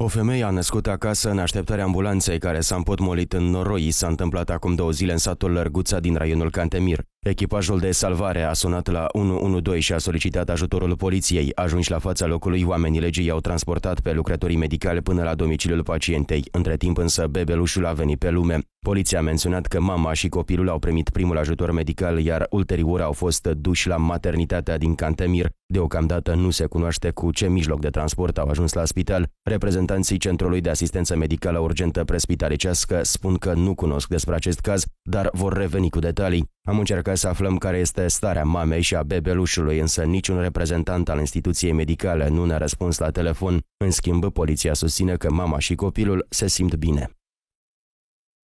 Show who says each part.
Speaker 1: O femeie a născut acasă în așteptarea ambulanței care s-a împotmolit în noroi. S-a întâmplat acum două zile în satul Lărguța din raionul Cantemir. Echipajul de salvare a sunat la 112 și a solicitat ajutorul poliției. Ajunși la fața locului, oamenii legii au transportat pe lucrătorii medicali până la domiciliul pacientei. Între timp însă, bebelușul a venit pe lume. Poliția a menționat că mama și copilul au primit primul ajutor medical, iar ulterior au fost duși la maternitatea din Cantemir. Deocamdată nu se cunoaște cu ce mijloc de transport au ajuns la spital. Reprezentanții Centrului de Asistență Medicală Urgentă Prespitalicească spun că nu cunosc despre acest caz, dar vor reveni cu detalii. Am încercat să aflăm care este starea mamei și a bebelușului, însă niciun reprezentant al instituției medicale nu ne-a răspuns la telefon. În schimb, poliția susține că mama și copilul se simt bine.